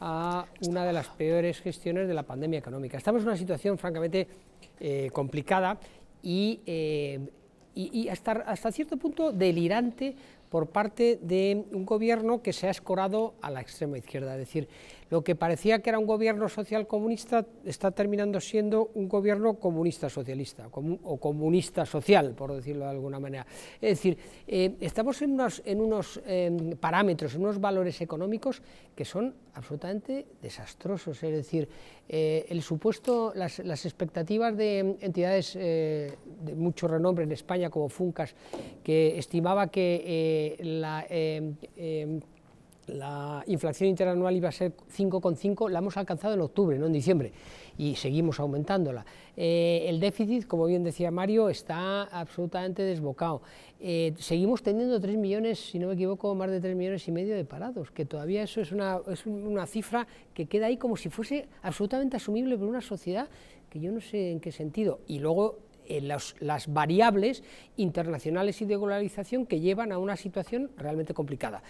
a una de las peores gestiones de la pandemia económica. Estamos en una situación francamente eh, complicada eh, y, hasta, hasta cierto punto delirante por parte de un gobierno que se ha escorado a la extrema izquierda. Es decir, lo que parecía que era un gobierno social comunista está terminando siendo un gobierno comunista socialista o comunista social, por decirlo de alguna manera. Es decir, eh, estamos en unos, en unos em, parámetros, en unos valores económicos que son absolutamente desastrosos. Es decir, eh, el supuesto, las, las, expectativas de entidades eh, de mucho renombre en España como Funcas, que estimaba que eh, em, em, la, inflación interanual iba a ser 5,5, la hemos alcanzado en octubre, no en diciembre, y seguimos aumentándola. Eh, el déficit, como bien decía Mario, está absolutamente desbocado. Eh, seguimos teniendo 3 millones, si no me equivoco, más de 3 millones y medio de parados, que todavía eso es una, es una cifra que queda ahí como si fuese absolutamente asumible por una sociedad que yo no sé en qué sentido. Y luego eh, las variables internacionales y de globalización que llevan a una situación realmente complicada.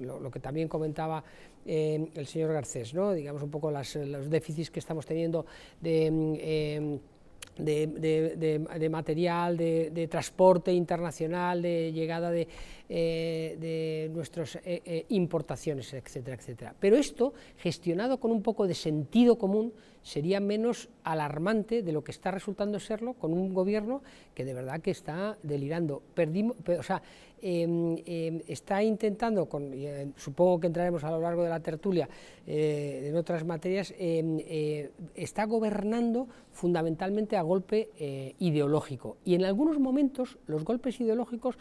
lo, que también comentaba eh, el señor Garcés, ¿no? digamos un poco los déficits que estamos teniendo de, mm, eh, de, material, de, transporte internacional, de llegada de, nuestras eh, eh, importaciones, etcétera, etcétera. Pero esto, gestionado con un poco de sentido común, sería menos alarmante de lo que está resultando serlo con un gobierno que de verdad que está delirando. Perdimos, o sea, em, em, está intentando, eh, supongo que entraremos a lo largo de la tertulia en otras materias, em, está gobernando fundamentalmente a golpe ideológico. Y en algunos momentos los golpes ideológicos